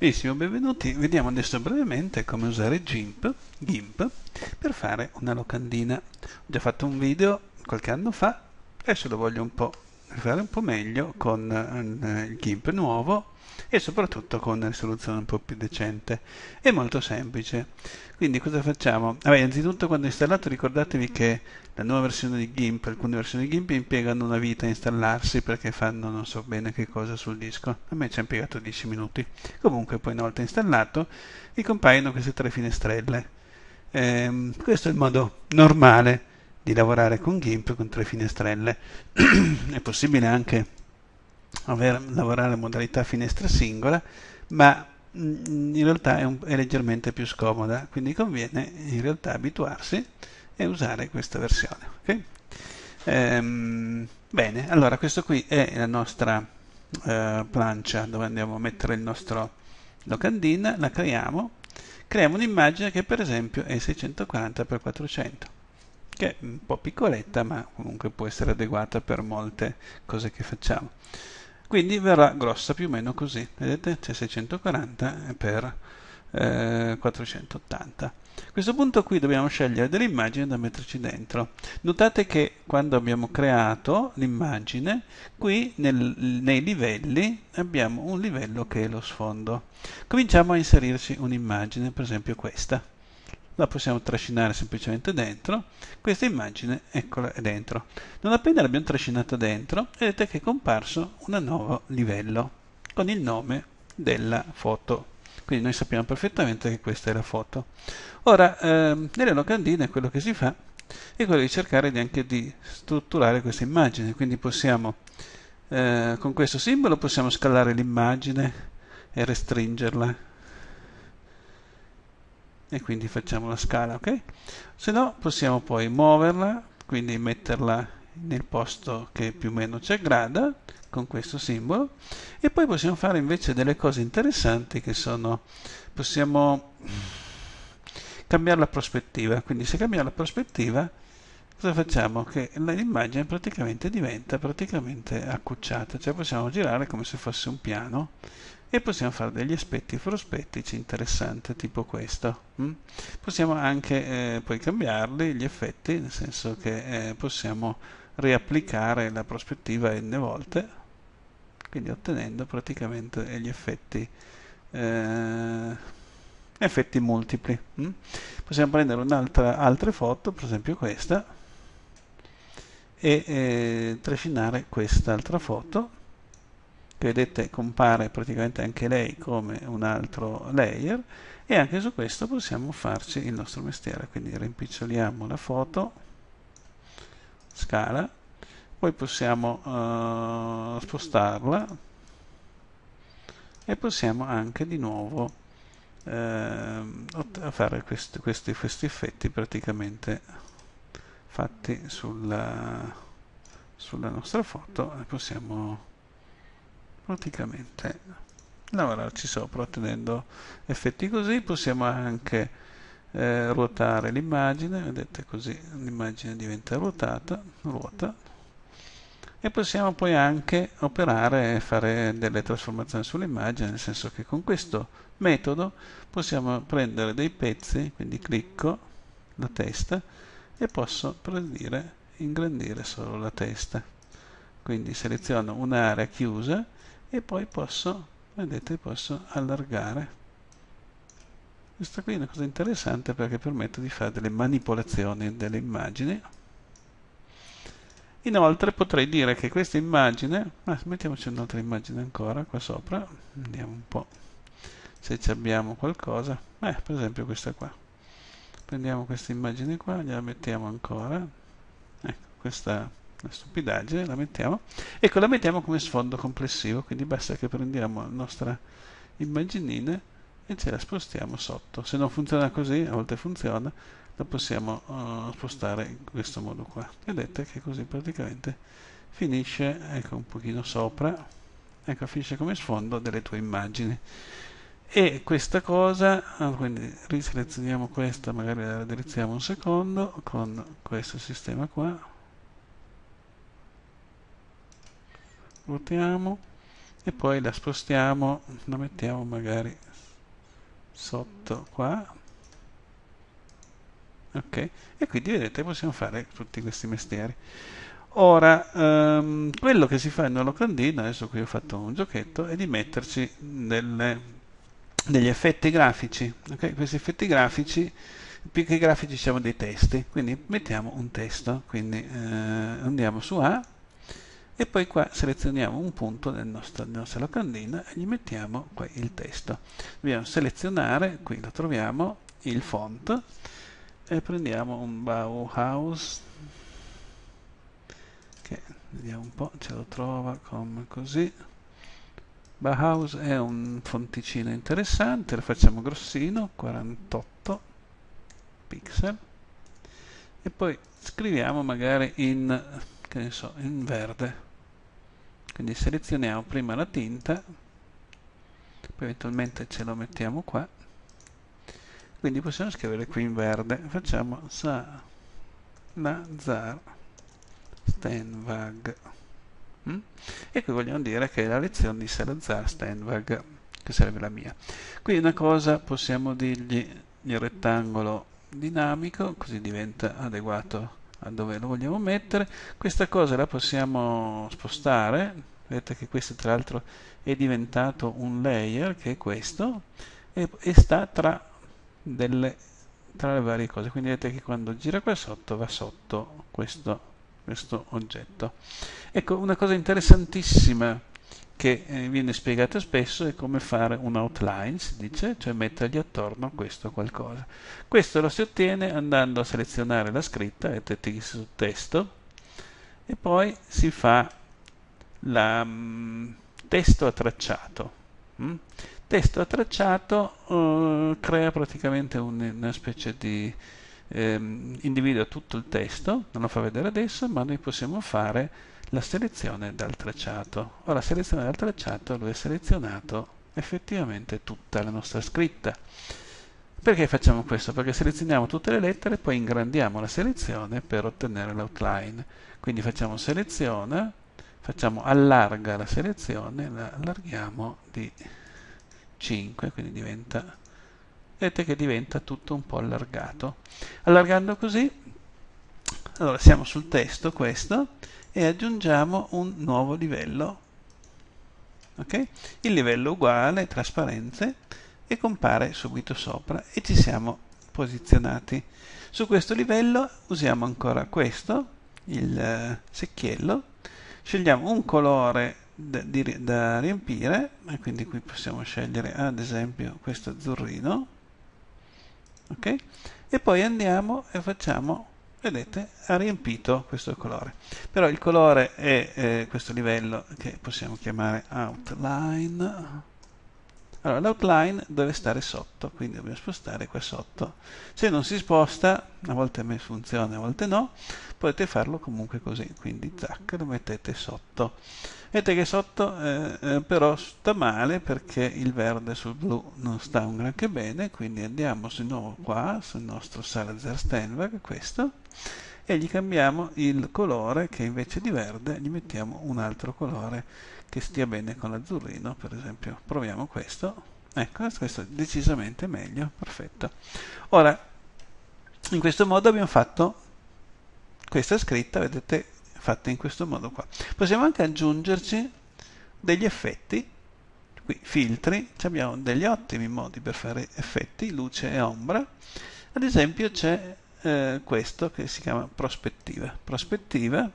Benissimo, benvenuti. Vediamo adesso brevemente come usare GIMP, GIMP per fare una locandina. Ho già fatto un video qualche anno fa, adesso lo voglio un po' fare un po' meglio con eh, il GIMP nuovo e soprattutto con una risoluzione un po' più decente. È molto semplice. Quindi cosa facciamo? Vabbè, innanzitutto quando installato ricordatevi che la nuova versione di GIMP, alcune versioni di GIMP impiegano una vita a installarsi perché fanno non so bene che cosa sul disco. A me ci ha impiegato 10 minuti. Comunque poi una volta installato vi compaiono queste tre finestrelle. Ehm, questo è il modo normale di lavorare con GIMP con tre finestrelle. è possibile anche aver, lavorare in modalità finestra singola, ma mm, in realtà è, un, è, leggermente più scomoda, quindi conviene in realtà abituarsi e usare questa versione. Okay? Ehm, bene, allora questo qui è la nostra eh, plancia dove andiamo a mettere il nostro locandina, la creiamo, creiamo un'immagine che per esempio è 640x400 che è un po' piccoletta ma comunque può essere adeguata per molte cose che facciamo. Quindi verrà grossa più o meno così, vedete c'è 640 x eh, 480. A questo punto qui dobbiamo scegliere delle immagini da metterci dentro. Notate che quando abbiamo creato l'immagine, qui nel, nei livelli abbiamo un livello che è lo sfondo. Cominciamo a inserirci un'immagine, per esempio questa la possiamo trascinare semplicemente dentro, questa immagine eccola è dentro. Non appena l'abbiamo trascinata dentro, vedete che è comparso un nuovo livello con il nome della foto. Quindi noi sappiamo perfettamente che questa è la foto. Ora, ehm, nelle locandine quello che si fa è quello di cercare di anche di strutturare questa immagine, quindi possiamo eh, con questo simbolo possiamo scalare l'immagine e restringerla e quindi facciamo la scala ok se no possiamo poi muoverla quindi metterla nel posto che più o meno ci aggrada con questo simbolo e poi possiamo fare invece delle cose interessanti che sono possiamo cambiare la prospettiva quindi se cambiamo la prospettiva cosa facciamo? che l'immagine praticamente diventa praticamente accucciata cioè possiamo girare come se fosse un piano e possiamo fare degli aspetti prospettici interessanti tipo questo mm? possiamo anche eh, poi cambiarli gli effetti nel senso che eh, possiamo riapplicare la prospettiva n volte quindi ottenendo praticamente gli effetti eh, effetti multipli mm? possiamo prendere un'altra altre foto per esempio questa e eh, trascinare quest'altra foto che vedete compare praticamente anche lei come un altro layer e anche su questo possiamo farci il nostro mestiere quindi rimpiccioliamo la foto scala poi possiamo uh, spostarla e possiamo anche di nuovo uh, fare questi, questi, questi, effetti praticamente fatti sulla, sulla nostra foto e possiamo praticamente lavorarci sopra ottenendo effetti così possiamo anche eh, ruotare l'immagine vedete così l'immagine diventa ruotata ruota e possiamo poi anche operare e fare delle trasformazioni sull'immagine nel senso che con questo metodo possiamo prendere dei pezzi quindi clicco la testa e posso predire ingrandire solo la testa quindi seleziono un'area chiusa e poi posso, vedete, posso allargare. Questa qui è una cosa interessante perché permette di fare delle manipolazioni delle immagini. Inoltre potrei dire che questa immagine, ah, mettiamoci un'altra immagine ancora qua sopra, vediamo un po' se ci abbiamo qualcosa, eh, per esempio questa qua. Prendiamo questa immagine qua, gliela mettiamo ancora, ecco, questa una stupidaggine, la mettiamo. Ecco, la mettiamo come sfondo complessivo, quindi basta che prendiamo la nostra immaginina e ce la spostiamo sotto. Se non funziona così, a volte funziona, la possiamo uh, spostare in questo modo qua. Vedete che così praticamente finisce, ecco un pochino sopra, ecco finisce come sfondo delle tue immagini. E questa cosa, ah, quindi riselezioniamo questa, magari la raddrizziamo un secondo con questo sistema qua, votiamo e poi la spostiamo la mettiamo magari sotto qua ok e quindi vedete possiamo fare tutti questi mestieri ora ehm, quello che si fa in una locandina adesso qui ho fatto un giochetto è di metterci delle, degli effetti grafici okay? questi effetti grafici più che grafici siamo dei testi quindi mettiamo un testo quindi eh, andiamo su A e poi qua selezioniamo un punto nella nostra, nella nostra locandina e gli mettiamo qua il testo. Dobbiamo selezionare, qui lo troviamo, il font e prendiamo un Bauhaus che vediamo un po' ce lo trova come così. Bauhaus è un fonticino interessante, lo facciamo grossino, 48 pixel e poi scriviamo magari in, che ne so, in verde quindi selezioniamo prima la tinta poi eventualmente ce lo mettiamo qua quindi possiamo scrivere qui in verde facciamo sa nazar stenvag mm? e qui vogliamo dire che è la lezione di Salazar Stenvag che sarebbe la mia quindi una cosa possiamo dirgli il rettangolo dinamico così diventa adeguato dove lo vogliamo mettere questa cosa la possiamo spostare vedete che questo tra l'altro è diventato un layer che è questo e, e sta tra, delle, tra le varie cose quindi vedete che quando gira qua sotto va sotto questo, questo oggetto ecco una cosa interessantissima che eh, viene spiegato spesso è come fare un outline, si dice, cioè mettergli attorno questo qualcosa. Questo lo si ottiene andando a selezionare la scritta, mettete text su testo, e poi si fa la, mm, testo a tracciato. Mm? Testo a tracciato uh, eh, crea praticamente un, una specie di... Um, individua tutto il testo, non lo fa vedere adesso, ma noi possiamo fare la selezione dal tracciato. Ora, selezione dal tracciato, lui ha selezionato effettivamente tutta la nostra scritta. Perché facciamo questo? Perché selezioniamo tutte le lettere e poi ingrandiamo la selezione per ottenere l'outline. Quindi facciamo seleziona, facciamo allarga la selezione, la allarghiamo di 5, quindi diventa, vedete che diventa tutto un po' allargato. Allargando così, allora siamo sul testo questo, e aggiungiamo un nuovo livello. Okay? Il livello uguale, trasparenze, e compare subito sopra e ci siamo posizionati. Su questo livello usiamo ancora questo, il eh, secchiello, scegliamo un colore da, di, da riempire, e quindi qui possiamo scegliere ad esempio questo azzurrino, ok? E poi andiamo e facciamo vedete ha riempito questo colore però il colore è eh, questo livello che possiamo chiamare outline allora, l'outline deve stare sotto, quindi dobbiamo spostare qua sotto. Se non si sposta, a volte funziona, a volte no, potete farlo comunque così, quindi zac, lo mettete sotto. Vedete che sotto eh, eh però sta male perché il verde sul blu non sta un granché bene, quindi andiamo di nuovo qua sul nostro Salazar Steinberg, questo, e gli cambiamo il colore che invece di verde gli mettiamo un altro colore che stia bene con l'azzurrino, per esempio. Proviamo questo. Ecco, questo è decisamente meglio, perfetto. Ora, in questo modo abbiamo fatto questa scritta, vedete, fatta in questo modo qua. Possiamo anche aggiungerci degli effetti, qui filtri, abbiamo degli ottimi modi per fare effetti, luce e ombra. Ad esempio c'è eh, questo che si chiama prospettiva. Prospettiva,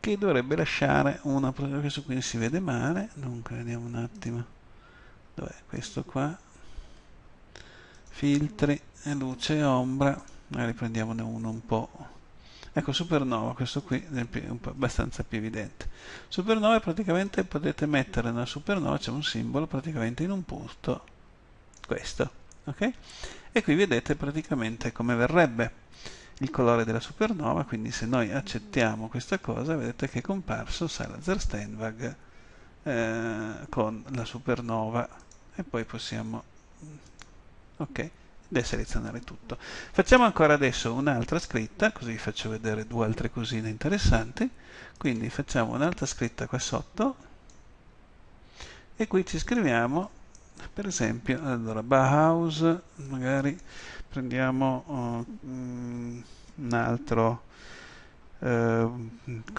che dovrebbe lasciare una questo qui si vede male dunque vediamo un attimo dov'è questo qua filtri luce e ombra magari eh, prendiamone uno un po' ecco supernova questo qui è abbastanza più evidente supernova praticamente potete mettere una supernova c'è un simbolo praticamente in un punto questo ok e qui vedete praticamente come verrebbe il colore della supernova, quindi se noi accettiamo questa cosa, vedete che è comparso Salazar-Steinwag eh, con la supernova e poi possiamo ok deselezionare tutto. Facciamo ancora adesso un'altra scritta, così vi faccio vedere due altre cosine interessanti. Quindi facciamo un'altra scritta qua sotto e qui ci scriviamo per esempio allora Bauhaus magari prendiamo oh, mm, un altro eh,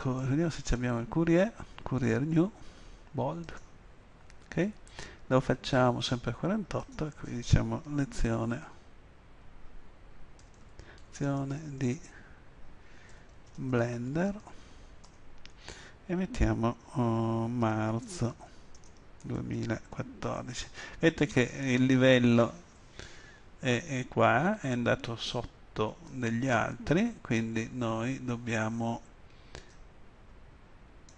vediamo se abbiamo il courier courier new bold ok lo facciamo sempre a 48 e qui diciamo lezione lezione di blender e mettiamo oh, marzo 2014 vedete che il livello è, è qua, è andato sotto degli altri, quindi noi dobbiamo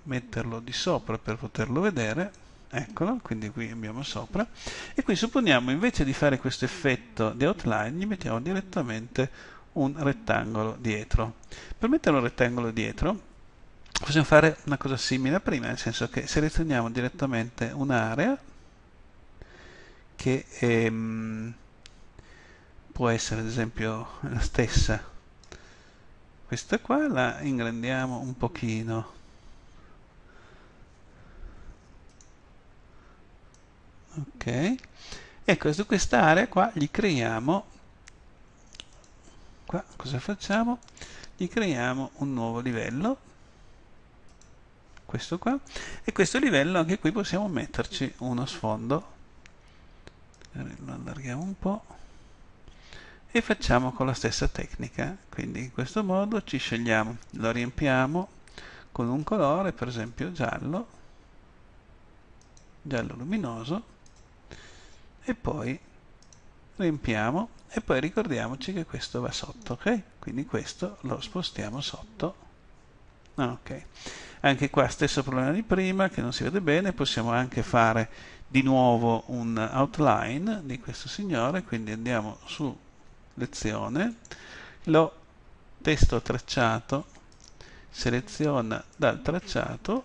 metterlo di sopra per poterlo vedere eccolo, quindi qui abbiamo sopra e qui supponiamo invece di fare questo effetto di outline gli mettiamo direttamente un rettangolo dietro per mettere un rettangolo dietro possiamo fare una cosa simile a prima nel senso che selezioniamo direttamente un'area che ehm, può essere ad esempio la stessa questa qua la ingrandiamo un pochino ok ecco su quest'area qua gli creiamo qua cosa facciamo gli creiamo un nuovo livello questo qua e questo livello anche qui possiamo metterci uno sfondo lo allarghiamo un po' e facciamo con la stessa tecnica quindi in questo modo ci scegliamo lo riempiamo con un colore per esempio giallo giallo luminoso e poi riempiamo e poi ricordiamoci che questo va sotto ok quindi questo lo spostiamo sotto ah, ok anche qua stesso problema di prima che non si vede bene possiamo anche fare di nuovo un outline di questo signore quindi andiamo su lezione, lo testo tracciato seleziona dal tracciato,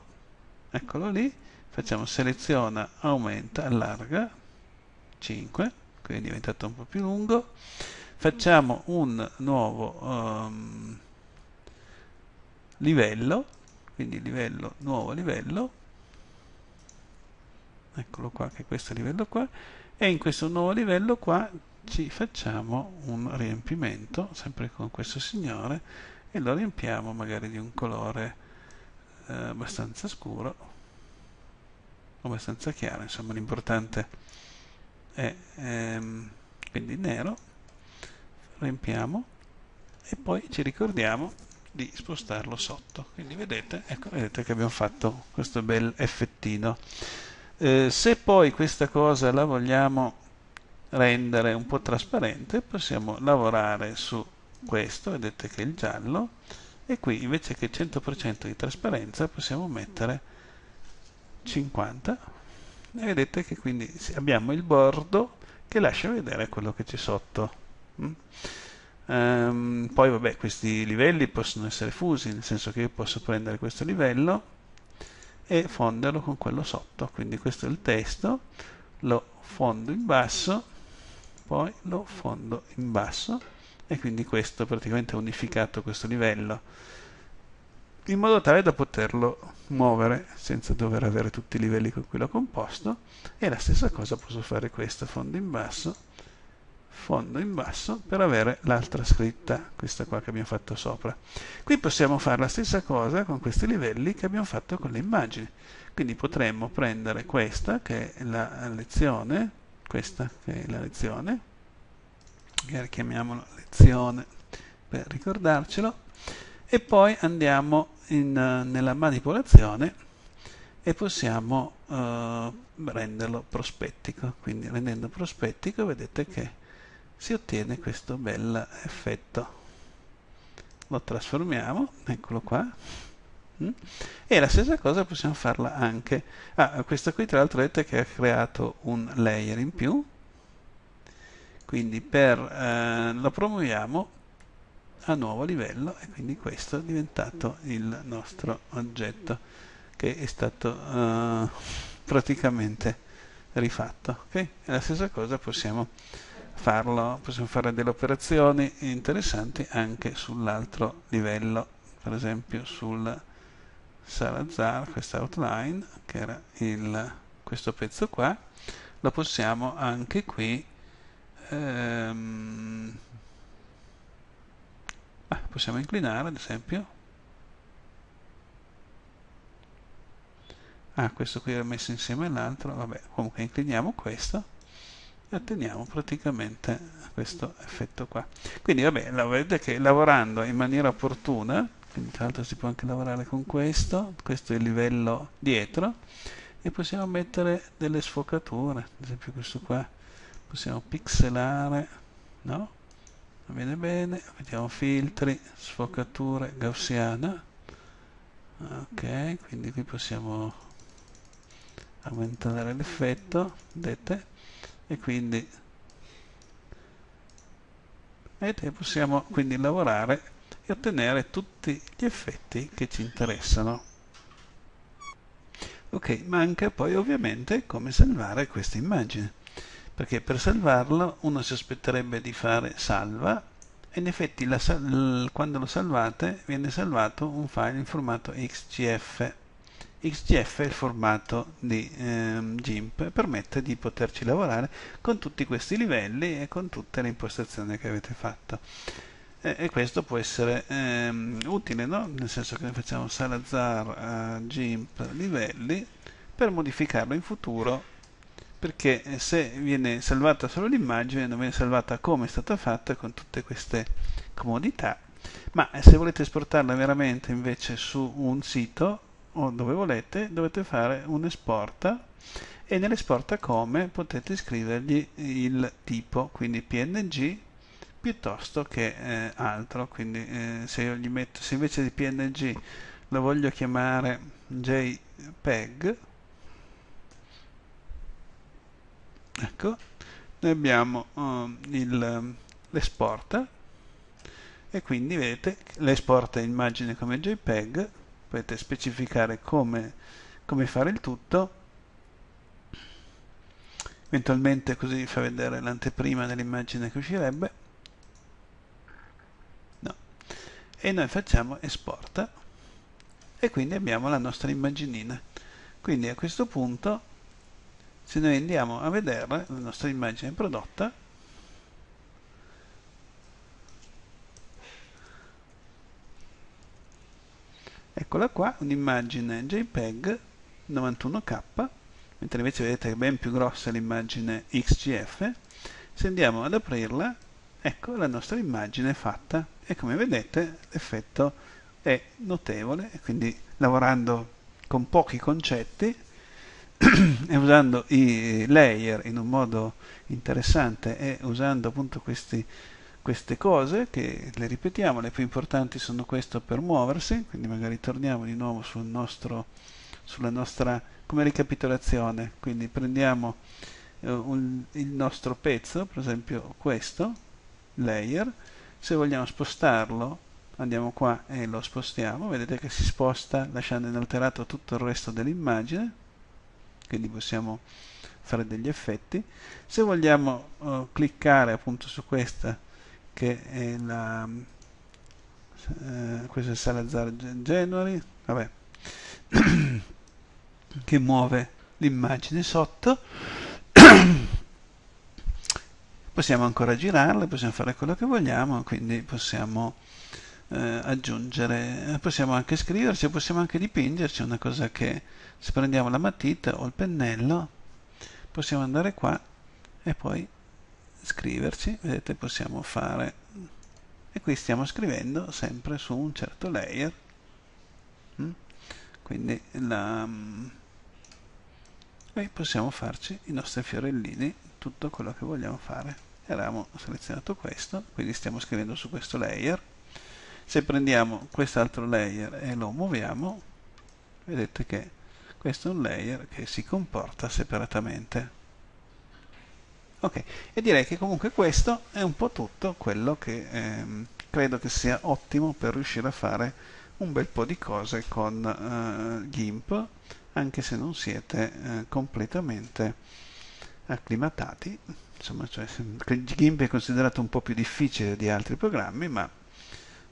eccolo lì, facciamo seleziona, aumenta, allarga, 5, quindi è diventato un po' più lungo, facciamo un nuovo um, livello, quindi livello, nuovo livello, eccolo qua che è questo livello qua, e in questo nuovo livello qua ci facciamo un riempimento sempre con questo signore e lo riempiamo magari di un colore eh, abbastanza scuro abbastanza chiaro insomma l'importante è ehm, quindi nero riempiamo e poi ci ricordiamo di spostarlo sotto quindi vedete, ecco, vedete che abbiamo fatto questo bel effettino eh, se poi questa cosa la vogliamo rendere un po' trasparente possiamo lavorare su questo, vedete che è il giallo, e qui invece che 100% di trasparenza possiamo mettere 50 e vedete che quindi abbiamo il bordo che lascia vedere quello che c'è sotto. Um, poi vabbè questi livelli possono essere fusi, nel senso che io posso prendere questo livello e fonderlo con quello sotto, quindi questo è il testo, lo fondo in basso poi lo fondo in basso e quindi questo praticamente ha unificato questo livello in modo tale da poterlo muovere senza dover avere tutti i livelli con cui l'ho composto e la stessa cosa posso fare questo fondo in basso fondo in basso per avere l'altra scritta questa qua che abbiamo fatto sopra qui possiamo fare la stessa cosa con questi livelli che abbiamo fatto con le immagini quindi potremmo prendere questa che è la lezione questa è la lezione magari chiamiamola lezione per ricordarcelo e poi andiamo in, nella manipolazione e possiamo eh, renderlo prospettico quindi rendendo prospettico vedete che si ottiene questo bel effetto lo trasformiamo eccolo qua Mm? E la stessa cosa possiamo farla anche. Ah, questa qui tra l'altro vedete che ha creato un layer in più. Quindi per, eh, la promuoviamo a nuovo livello e quindi questo è diventato il nostro oggetto che è stato eh, praticamente rifatto. Okay? E la stessa cosa possiamo farlo, possiamo fare delle operazioni interessanti anche sull'altro livello, per esempio sul Salazar, questa outline, che era il, questo pezzo qua, lo possiamo anche qui ehm, ah, possiamo inclinare ad esempio ah questo qui era messo insieme all'altro vabbè comunque incliniamo questo e otteniamo praticamente questo effetto qua quindi vabbè vedete che lavorando in maniera opportuna quindi tra l'altro si può anche lavorare con questo questo è il livello dietro e possiamo mettere delle sfocature ad esempio questo qua possiamo pixelare no? va bene mettiamo filtri sfocature gaussiana ok quindi qui possiamo aumentare l'effetto vedete e quindi vedete possiamo quindi lavorare e ottenere tutti gli effetti che ci interessano. Ok, manca poi ovviamente come salvare questa immagine, perché per salvarla uno si aspetterebbe di fare salva, e in effetti la, quando lo salvate viene salvato un file in formato XGF. XGF è il formato di ehm, GIMP permette di poterci lavorare con tutti questi livelli e con tutte le impostazioni che avete fatto e, e questo può essere ehm, utile, no? nel senso che noi facciamo Salazar a GIMP livelli per modificarlo in futuro perché se viene salvata solo l'immagine non viene salvata come è stata fatta con tutte queste comodità ma eh, se volete esportarla veramente invece su un sito o dove volete dovete fare un esporta e nell'esporta come potete scrivergli il tipo quindi png piuttosto che eh, altro quindi eh, se io gli metto se invece di png lo voglio chiamare jpeg ecco noi abbiamo um, l'esporta e quindi vedete l'esporta immagine come jpeg potete specificare come, come fare il tutto eventualmente così fa vedere l'anteprima dell'immagine che uscirebbe e noi facciamo export e quindi abbiamo la nostra immaginina quindi a questo punto se noi andiamo a vedere la nostra immagine prodotta eccola qua un'immagine JPEG 91k mentre invece vedete che è ben più grossa l'immagine XGF se andiamo ad aprirla Ecco la nostra immagine fatta e come vedete l'effetto è notevole quindi lavorando con pochi concetti e usando i layer in un modo interessante e usando appunto questi, queste cose che le ripetiamo, le più importanti sono questo per muoversi, quindi magari torniamo di nuovo sul nostro, sulla nostra come ricapitolazione, quindi prendiamo eh, un, il nostro pezzo, per esempio questo, layer se vogliamo spostarlo andiamo qua e lo spostiamo vedete che si sposta lasciando inalterato tutto il resto dell'immagine quindi possiamo fare degli effetti se vogliamo eh, cliccare appunto su questa che è la eh, questo è Salazar January vabbè che muove l'immagine sotto possiamo ancora girarle, possiamo fare quello che vogliamo, quindi possiamo eh, aggiungere, possiamo anche scriverci, possiamo anche dipingerci, una cosa che se prendiamo la matita o il pennello, possiamo andare qua e poi scriverci, vedete possiamo fare, e qui stiamo scrivendo sempre su un certo layer, mm? quindi la, mm, possiamo farci i nostri fiorellini tutto quello che vogliamo fare avevamo selezionato questo quindi stiamo scrivendo su questo layer se prendiamo quest'altro layer e lo muoviamo vedete che questo è un layer che si comporta separatamente ok e direi che comunque questo è un po' tutto quello che ehm, credo che sia ottimo per riuscire a fare un bel po' di cose con eh, GIMP anche se non siete eh, completamente acclimatati insomma, cioè, GIMP è considerato un po' più difficile di altri programmi, ma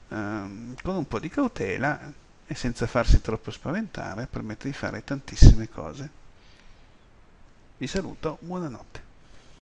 ehm, con un po' di cautela e senza farsi troppo spaventare permette di fare tantissime cose. Vi saluto, buonanotte.